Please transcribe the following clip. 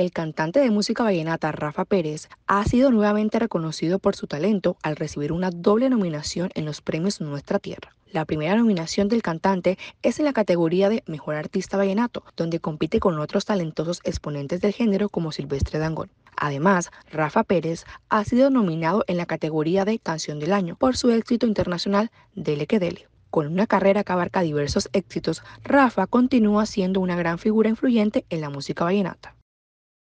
El cantante de música vallenata Rafa Pérez ha sido nuevamente reconocido por su talento al recibir una doble nominación en los premios Nuestra Tierra. La primera nominación del cantante es en la categoría de Mejor Artista Vallenato, donde compite con otros talentosos exponentes del género como Silvestre Dangón. Además, Rafa Pérez ha sido nominado en la categoría de Canción del Año por su éxito internacional Dele que Con una carrera que abarca diversos éxitos, Rafa continúa siendo una gran figura influyente en la música vallenata.